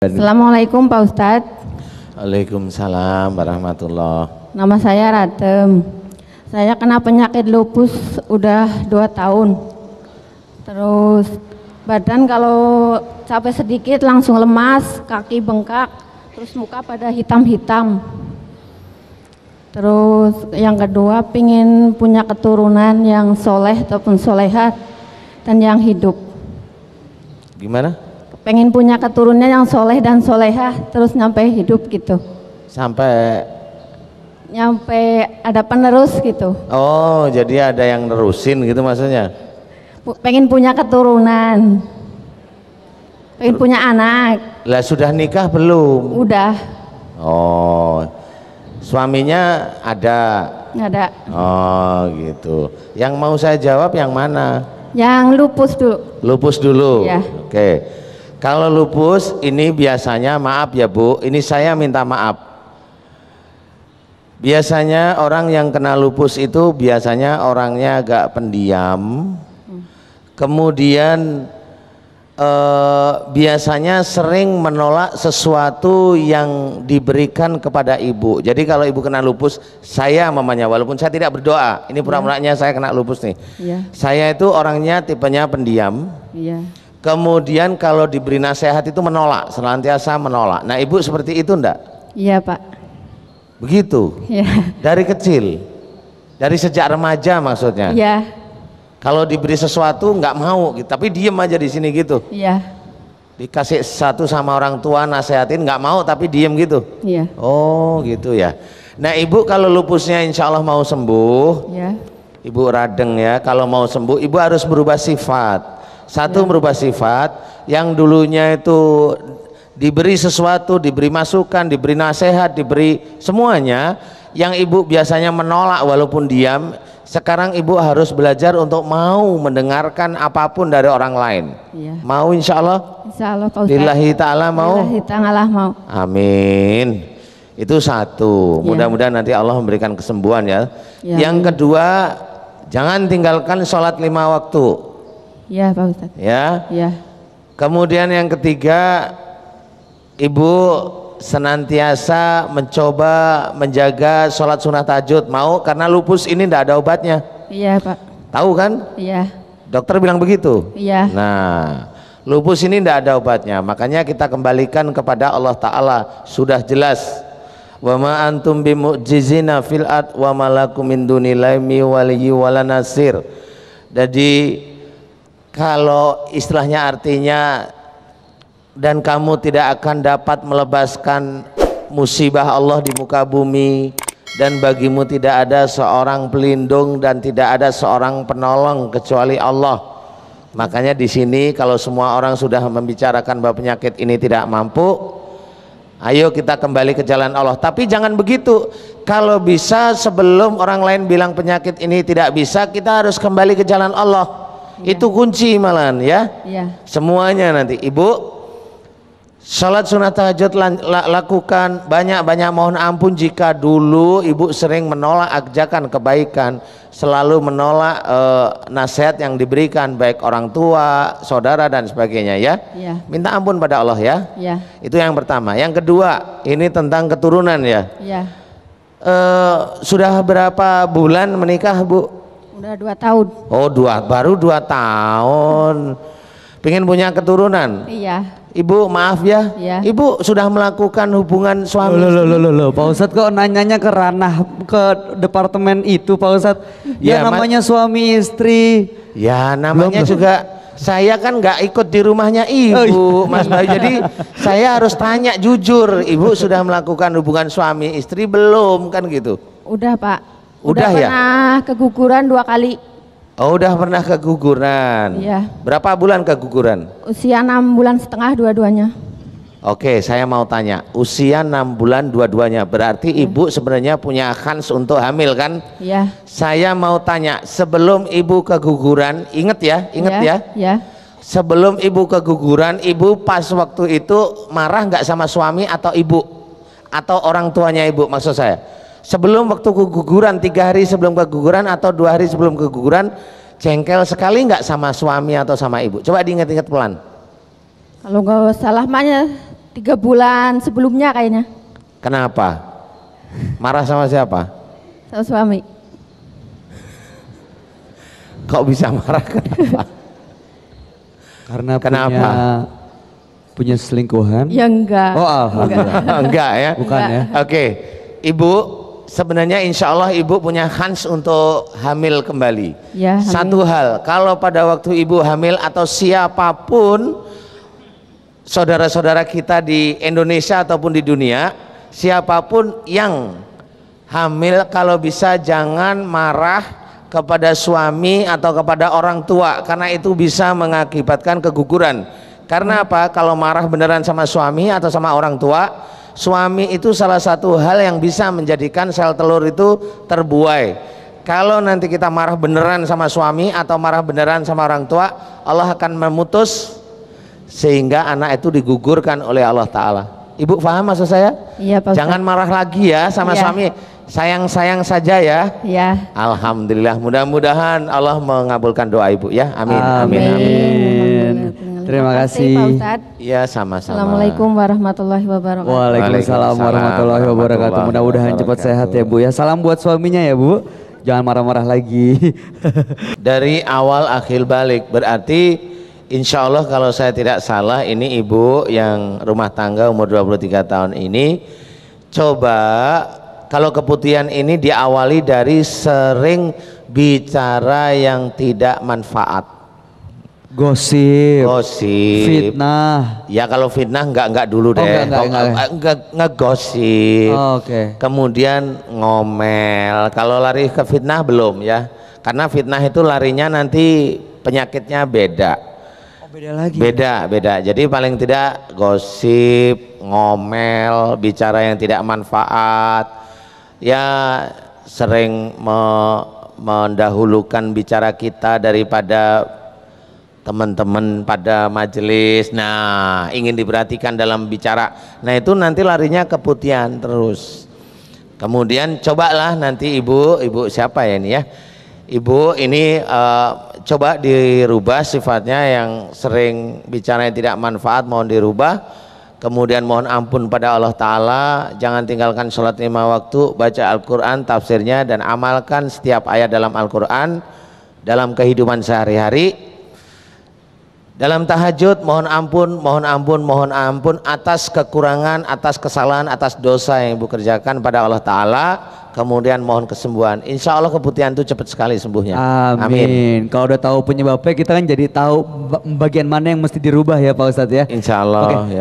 Assalamualaikum Pak Ustadz Waalaikumsalam warahmatullahi Nama saya Ratem Saya kena penyakit lupus udah dua tahun Terus badan kalau capek sedikit langsung lemas, kaki bengkak Terus muka pada hitam-hitam Terus yang kedua pingin punya keturunan yang soleh ataupun solehat dan yang hidup Gimana? pengen punya keturunnya yang soleh dan solehah terus nyampe hidup gitu sampai nyampe ada penerus gitu oh jadi ada yang nerusin gitu maksudnya pengen punya keturunan pengen punya anak lah sudah nikah belum udah oh suaminya ada Nggak ada oh gitu yang mau saya jawab yang mana yang lupus dulu lupus dulu ya. oke okay. Kalau lupus ini biasanya maaf ya Bu, ini saya minta maaf. Biasanya orang yang kena lupus itu biasanya orangnya agak pendiam. Kemudian eh, biasanya sering menolak sesuatu yang diberikan kepada ibu. Jadi kalau ibu kena lupus, saya mamanya walaupun saya tidak berdoa. Ini pura-puranya saya kena lupus nih. Ya. Saya itu orangnya tipenya pendiam. Ya kemudian kalau diberi nasihat itu menolak senantiasa menolak nah ibu seperti itu enggak iya pak begitu ya. dari kecil dari sejak remaja maksudnya iya kalau diberi sesuatu enggak mau gitu. tapi diem aja di sini gitu iya dikasih satu sama orang tua nasehatin enggak mau tapi diem gitu iya oh gitu ya nah ibu kalau lupusnya insya Allah mau sembuh iya ibu radeng ya kalau mau sembuh ibu harus berubah sifat satu ya. merubah sifat, yang dulunya itu diberi sesuatu, diberi masukan, diberi nasihat, diberi semuanya yang ibu biasanya menolak walaupun diam sekarang ibu harus belajar untuk mau mendengarkan apapun dari orang lain ya. mau insya Allah insya Allah Pak Lillahi ta'ala mau Lillahi ta'ala mau amin itu satu ya. mudah-mudahan nanti Allah memberikan kesembuhan ya ya yang kedua jangan tinggalkan sholat lima waktu Iya, Pak Ustadz. Ya. Iya. Kemudian yang ketiga, Ibu senantiasa mencoba menjaga sholat sunnah tahajud. Mau karena lupus ini tidak ada obatnya. Iya, Pak. Tahu kan? Iya. Dokter bilang begitu. Iya. Nah, lupus ini tidak ada obatnya. Makanya kita kembalikan kepada Allah Taala. Sudah jelas. Wa ma antum bimu'jizina fil ad wa malakum min dunilaimi waliyyi walanasir. nasir. Jadi kalau istilahnya artinya dan kamu tidak akan dapat melepaskan musibah Allah di muka bumi dan bagimu tidak ada seorang pelindung dan tidak ada seorang penolong kecuali Allah. Makanya di sini kalau semua orang sudah membicarakan bahwa penyakit ini tidak mampu, ayo kita kembali ke jalan Allah. Tapi jangan begitu. Kalau bisa sebelum orang lain bilang penyakit ini tidak bisa, kita harus kembali ke jalan Allah. Iya. itu kunci malahan ya. ya semuanya nanti ibu Salat sunat tahajud lakukan banyak-banyak mohon ampun jika dulu ibu sering menolak ajakan kebaikan, selalu menolak e, nasihat yang diberikan baik orang tua, saudara dan sebagainya ya. ya. Minta ampun pada Allah ya. ya. Itu yang pertama. Yang kedua, ini tentang keturunan ya. ya. E, sudah berapa bulan menikah Bu? Udah dua tahun. Oh dua, baru dua tahun. Pengen punya keturunan? Iya. Ibu maaf ya. Iya. Ibu sudah melakukan hubungan suami. Loh, loh, loh, loh, loh. Pak Ustadz kok nanyanya ke ranah ke departemen itu Pak Ustadz. Ya, ya namanya suami istri. Ya namanya Belum, juga saya kan nggak ikut di rumahnya ibu oh, iya. Mas Bayu. Jadi saya harus tanya jujur, ibu sudah melakukan hubungan suami istri belum kan gitu? Udah Pak. Udah, udah ya? pernah keguguran dua kali. Oh, udah pernah keguguran. Iya. Berapa bulan keguguran? Usia enam bulan setengah dua-duanya. Oke, saya mau tanya, usia enam bulan dua-duanya, berarti ya. ibu sebenarnya punya kans untuk hamil kan? Iya. Saya mau tanya, sebelum ibu keguguran, inget ya, inget iya, ya? Iya. Ya. Sebelum ibu keguguran, ibu pas waktu itu marah nggak sama suami atau ibu atau orang tuanya ibu maksud saya? sebelum waktu keguguran tiga hari sebelum keguguran atau dua hari sebelum keguguran jengkel sekali nggak sama suami atau sama ibu coba diingat-ingat pelan kalau nggak salah makanya tiga bulan sebelumnya kayaknya kenapa marah sama siapa sama suami kok bisa marah kenapa karena kenapa punya punya selingkuhan ya enggak oh enggak, enggak ya bukan ya oke okay. ibu sebenarnya insya Allah ibu punya kans untuk hamil kembali. Ya, hamil. Satu hal, kalau pada waktu ibu hamil atau siapapun saudara-saudara kita di Indonesia ataupun di dunia, siapapun yang hamil kalau bisa jangan marah kepada suami atau kepada orang tua karena itu bisa mengakibatkan keguguran. Karena apa? Kalau marah beneran sama suami atau sama orang tua, suami itu salah satu hal yang bisa menjadikan sel telur itu terbuai kalau nanti kita marah beneran sama suami atau marah beneran sama orang tua Allah akan memutus sehingga anak itu digugurkan oleh Allah Ta'ala ibu paham maksud saya? Iya, Pak jangan marah lagi ya sama ya. suami sayang-sayang saja ya. Ya. Alhamdulillah. Mudah-mudahan Allah mengabulkan doa Ibu ya. Amin. Amin. amin. amin. Terima kasih. Pak Ustadz. Iya, sama-sama. Assalamualaikum warahmatullahi wabarakatuh. Waalaikumsalam warahmatullahi wabarakatuh. Mudah-mudahan cepat sehat ya, Bu ya. Salam buat suaminya ya, Bu. Jangan marah-marah lagi. Dari awal akhir balik berarti insya Allah kalau saya tidak salah ini ibu yang rumah tangga umur 23 tahun ini coba kalau keputihan ini diawali dari sering bicara yang tidak manfaat Gosip. Gosip. Fitnah. Ya kalau fitnah enggak enggak dulu deh. Oh, enggak, eh. enggak, enggak, enggak. enggak ngegosip. Oh, Oke. Okay. Kemudian ngomel. Kalau lari ke fitnah belum ya. Karena fitnah itu larinya nanti penyakitnya beda. Oh, beda lagi. Beda, beda. Jadi paling tidak gosip, ngomel, bicara yang tidak manfaat. Ya sering me mendahulukan bicara kita daripada teman-teman pada majelis nah ingin diperhatikan dalam bicara nah itu nanti larinya keputihan terus kemudian cobalah nanti ibu ibu siapa ya ini ya ibu ini uh, coba dirubah sifatnya yang sering bicara yang tidak manfaat mohon dirubah kemudian mohon ampun pada Allah Ta'ala jangan tinggalkan sholat lima waktu baca Al-Quran tafsirnya dan amalkan setiap ayat dalam Al-Quran dalam kehidupan sehari-hari dalam tahajud mohon ampun, mohon ampun, mohon ampun atas kekurangan, atas kesalahan, atas dosa yang ibu kerjakan pada Allah Ta'ala kemudian mohon kesembuhan. Insya Allah keputihan itu cepat sekali sembuhnya. Amin. Amin. Kalau udah tahu penyebabnya kita kan jadi tahu bagian mana yang mesti dirubah ya Pak Ustadz ya. Insya Allah. Okay. Ya.